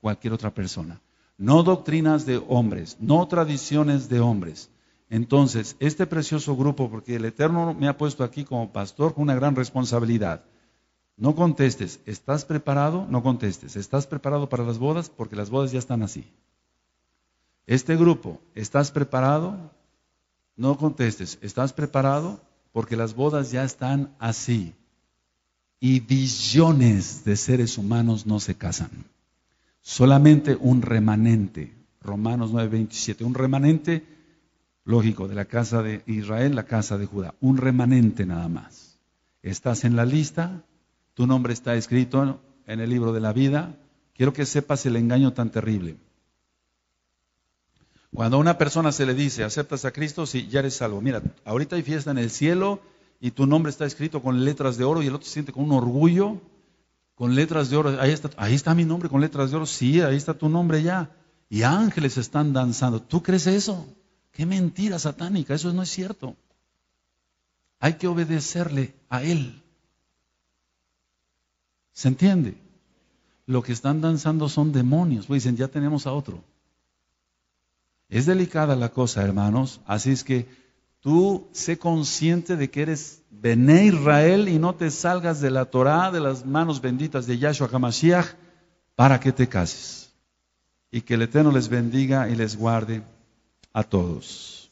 cualquier otra persona. No doctrinas de hombres, no tradiciones de hombres. Entonces, este precioso grupo, porque el Eterno me ha puesto aquí como pastor con una gran responsabilidad. No contestes, ¿estás preparado? No contestes, ¿estás preparado para las bodas? Porque las bodas ya están así. Este grupo, ¿estás preparado no contestes, ¿estás preparado? Porque las bodas ya están así. Y billones de seres humanos no se casan. Solamente un remanente, Romanos 9:27, un remanente, lógico, de la casa de Israel, la casa de Judá, un remanente nada más. Estás en la lista, tu nombre está escrito en el libro de la vida. Quiero que sepas el engaño tan terrible. Cuando a una persona se le dice, aceptas a Cristo, sí, ya eres salvo. Mira, ahorita hay fiesta en el cielo y tu nombre está escrito con letras de oro y el otro se siente con un orgullo, con letras de oro. Ahí está, ahí está mi nombre con letras de oro. Sí, ahí está tu nombre ya. Y ángeles están danzando. ¿Tú crees eso? Qué mentira satánica, eso no es cierto. Hay que obedecerle a Él. ¿Se entiende? Lo que están danzando son demonios. Pues dicen, ya tenemos a otro. Es delicada la cosa, hermanos, así es que tú sé consciente de que eres Bené Israel y no te salgas de la Torá, de las manos benditas de Yahshua HaMashiach, para que te cases. Y que el Eterno les bendiga y les guarde a todos.